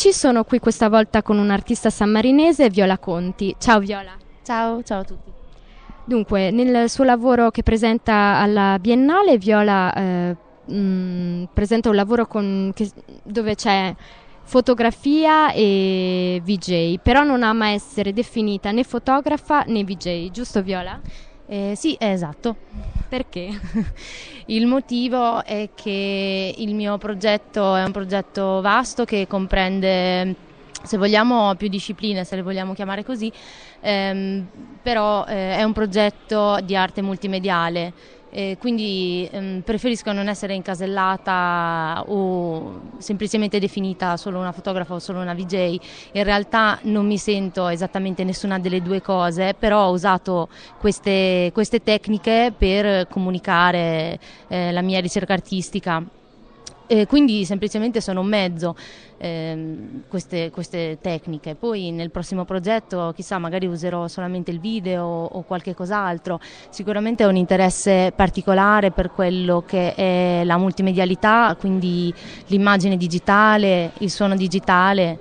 amici, sono qui questa volta con un'artista sammarinese, Viola Conti. Ciao Viola. Ciao, ciao a tutti. Dunque, nel suo lavoro che presenta alla Biennale, Viola eh, mh, mm, presenta un lavoro con, che, dove c'è fotografia e VJ, però non ama essere definita né fotografa né VJ, giusto Viola? Eh, sì, esatto. Perché? il motivo è che il mio progetto è un progetto vasto che comprende se vogliamo più discipline, se le vogliamo chiamare così, ehm, però eh, è un progetto di arte multimediale eh, quindi ehm, preferisco non essere incasellata o semplicemente definita solo una fotografa o solo una VJ. In realtà non mi sento esattamente nessuna delle due cose, però ho usato queste, queste tecniche per comunicare eh, la mia ricerca artistica. Eh, quindi semplicemente sono un mezzo ehm, queste, queste, tecniche. Poi nel prossimo progetto, chissà, magari userò solamente il video o qualche cos'altro. Sicuramente ho un interesse particolare per quello che è la multimedialità, quindi l'immagine digitale, il suono digitale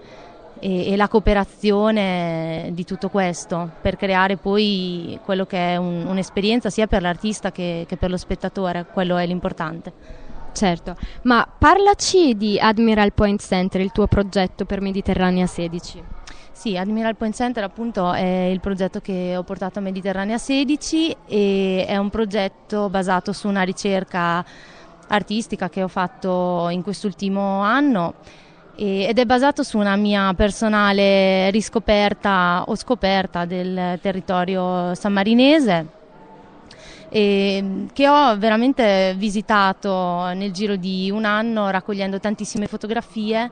e, e la cooperazione di tutto questo per creare poi quello che è un, un'esperienza sia per l'artista che, che per lo spettatore, quello è l'importante. Certo, ma parlaci di Admiral Point Center, il tuo progetto per Mediterranea 16. Sì, Admiral Point Center appunto è il progetto che ho portato a Mediterranea 16 e è un progetto basato su una ricerca artistica che ho fatto in quest'ultimo anno ed è basato su una mia personale riscoperta o scoperta del territorio sammarinese e, che ho veramente visitato nel giro di un anno raccogliendo tantissime fotografie.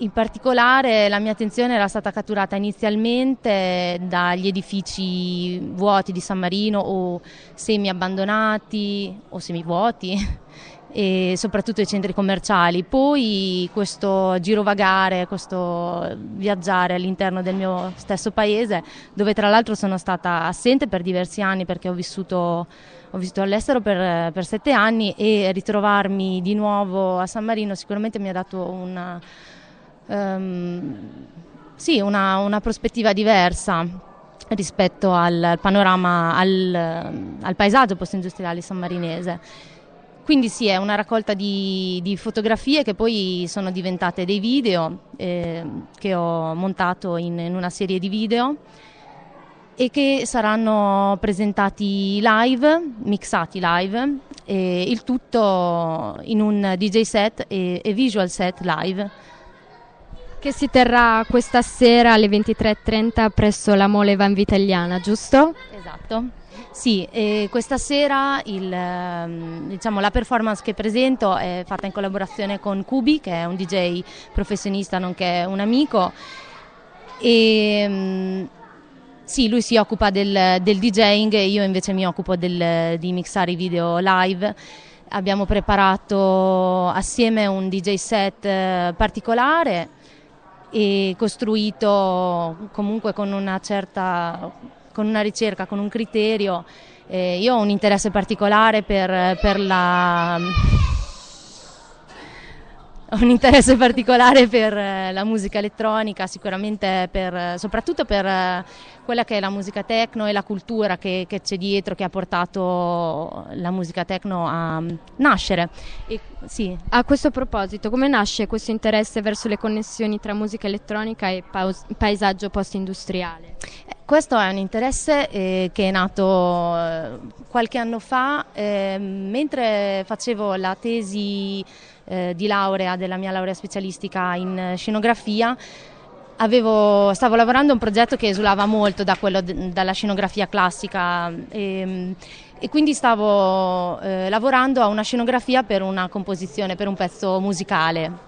In particolare la mia attenzione era stata catturata inizialmente dagli edifici vuoti di San Marino o semi abbandonati o semi vuoti e soprattutto i centri commerciali. Poi questo girovagare, questo viaggiare all'interno del mio stesso paese, dove tra l'altro sono stata assente per diversi anni perché ho vissuto, ho vissuto all'estero per, per, sette anni e ritrovarmi di nuovo a San Marino sicuramente mi ha dato una, um, sì, una, una prospettiva diversa rispetto al panorama, al, al paesaggio post-industriale sammarinese. Quindi sì, è una raccolta di, di fotografie che poi sono diventate dei video eh, che ho montato in, in una serie di video e che saranno presentati live, mixati live, e il tutto in un DJ set e, e, visual set live. Che si terrà questa sera alle 23.30 presso la Mole Van Vitelliana, giusto? Esatto. Sì, eh, questa sera il, ehm, diciamo, la performance che presento è fatta in collaborazione con Kubi, che è un DJ professionista nonché un amico. E, ehm, sì, lui si occupa del, del DJing e io invece mi occupo del, di mixare i video live. Abbiamo preparato assieme un DJ set eh, particolare e costruito comunque con una certa con una ricerca, con un criterio. Eh, io ho un interesse particolare per, per la... Ho un interesse particolare per eh, la musica elettronica, sicuramente per, soprattutto per eh, quella che è la musica techno e la cultura che, che c'è dietro, che ha portato la musica techno a mm, nascere. E, sì. A questo proposito, come nasce questo interesse verso le connessioni tra musica elettronica e paus- paesaggio post-industriale? Eh, questo è un interesse eh, che è nato eh, qualche anno fa, eh, mentre facevo la tesi eh, di laurea della mia laurea specialistica in scenografia. Avevo, stavo lavorando a un progetto che esulava molto da quello, dalla scenografia classica e, ehm, e quindi stavo eh, lavorando a una scenografia per una composizione, per un pezzo musicale.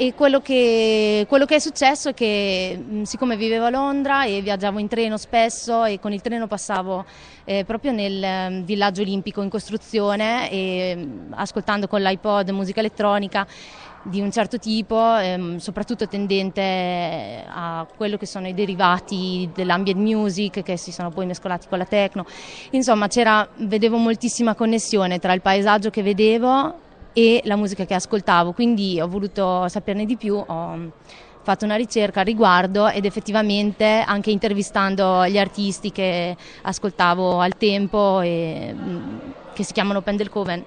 E quello che, quello che, è successo è che siccome vivevo a Londra e viaggiavo in treno spesso e con il treno passavo eh, proprio nel ehm, villaggio olimpico in costruzione e ascoltando con l'iPod musica elettronica di un certo tipo, ehm, soprattutto tendente eh, a quello che sono i derivati dell'ambient music che si sono poi mescolati con la techno. Insomma, vedevo moltissima connessione tra il paesaggio che vedevo e la musica che ascoltavo, quindi ho voluto saperne di più, ho fatto una ricerca al riguardo ed effettivamente anche intervistando gli artisti che ascoltavo al tempo e mm, che si chiamano Pendel Coven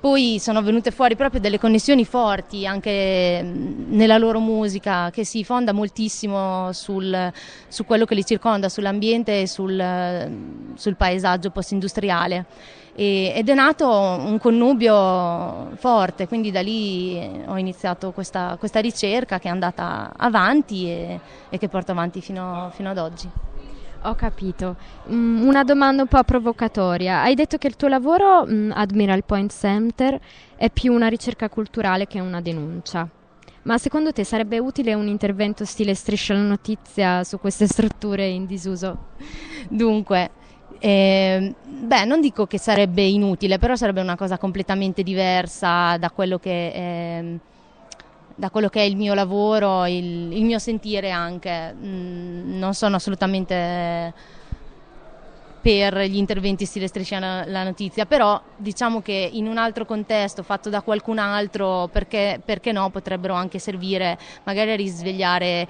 poi sono venute fuori proprio delle connessioni forti anche nella loro musica che si fonda moltissimo sul, su quello che li circonda, sull'ambiente e sul, sul paesaggio post-industriale. E, ed è nato un connubio forte, quindi da lì ho iniziato questa, questa ricerca che è andata avanti e, e che porto avanti fino, fino ad oggi. Ho capito. Mm, una domanda un po' provocatoria. Hai detto che il tuo lavoro, mm, Admiral Point Center, è più una ricerca culturale che una denuncia. Ma secondo te sarebbe utile un intervento stile striscia la notizia su queste strutture in disuso? Dunque, eh, beh, non dico che sarebbe inutile, però sarebbe una cosa completamente diversa da quello che... Eh, da quello che è il mio lavoro, il, il mio sentire anche. Mm, non sono assolutamente per gli interventi stile striscia la notizia, però diciamo che in un altro contesto fatto da qualcun altro, perché, perché no, potrebbero anche servire magari a risvegliare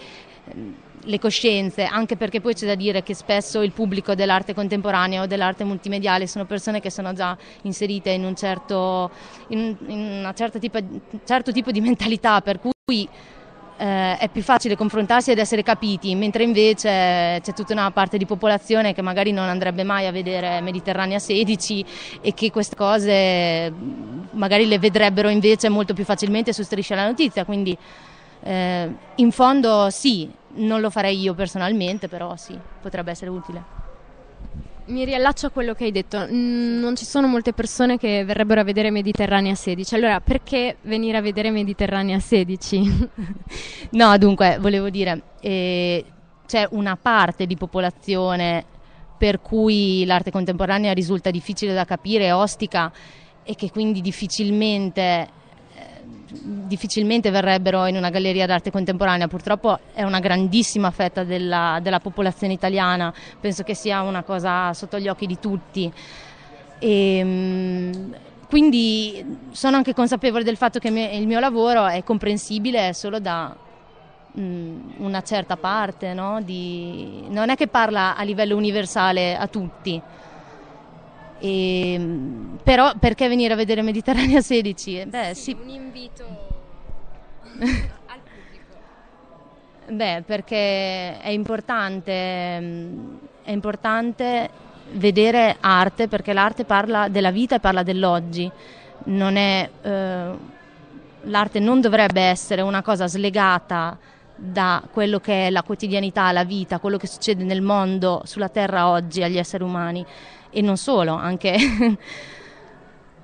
mm, le coscienze, anche perché poi c'è da dire che spesso il pubblico dell'arte contemporanea o dell'arte multimediale sono persone che sono già inserite in un certo, in, in tipo, certo tipo di mentalità, per cui eh, è più facile confrontarsi ed essere capiti, mentre invece c'è tutta una parte di popolazione che magari non andrebbe mai a vedere Mediterranea 16 e che queste cose magari le vedrebbero invece molto più facilmente su Striscia la Notizia, quindi eh, in fondo sì, non lo farei io personalmente, però sì, potrebbe essere utile. Mi riallaccio a quello che hai detto, non ci sono molte persone che verrebbero a vedere Mediterranea 16, allora perché venire a vedere Mediterranea 16? no, dunque, volevo dire, eh, c'è una parte di popolazione per cui l'arte contemporanea risulta difficile da capire, ostica e che quindi difficilmente difficilmente verrebbero in una galleria d'arte contemporanea, purtroppo è una grandissima fetta della, della popolazione italiana, penso che sia una cosa sotto gli occhi di tutti. E, ehm, quindi sono anche consapevole del fatto che il mio lavoro è comprensibile solo da mm, una certa parte, no? di... non è che parla a livello universale a tutti. E, ehm, però perché venire a vedere Mediterranea 16? Eh, beh, sì, sì. Un invito al pubblico. Beh, perché è importante, mm, è importante vedere arte perché l'arte parla della vita e parla dell'oggi. Non è, eh, l'arte non dovrebbe essere una cosa slegata da quello che è la quotidianità, la vita, quello che succede nel mondo, sulla terra oggi agli esseri umani e non solo, anche,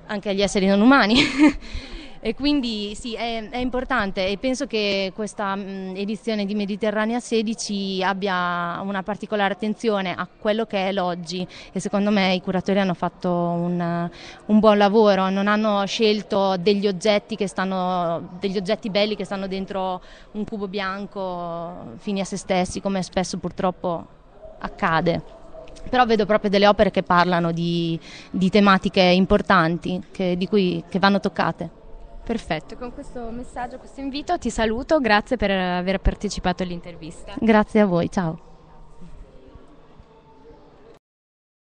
anche agli esseri non umani. E quindi sì, è, è importante e penso che questa mh, mm, edizione di Mediterranea 16 abbia una particolare attenzione a quello che è l'oggi e secondo me i curatori hanno fatto un, un buon lavoro, non hanno scelto degli oggetti, stanno, degli oggetti belli che stanno dentro un cubo bianco fini a se stessi come spesso purtroppo accade però vedo proprio delle opere che parlano di, di tematiche importanti che, di cui, che vanno toccate. Perfetto, con questo messaggio, questo invito ti saluto, grazie per aver partecipato all'intervista. Grazie a voi, ciao.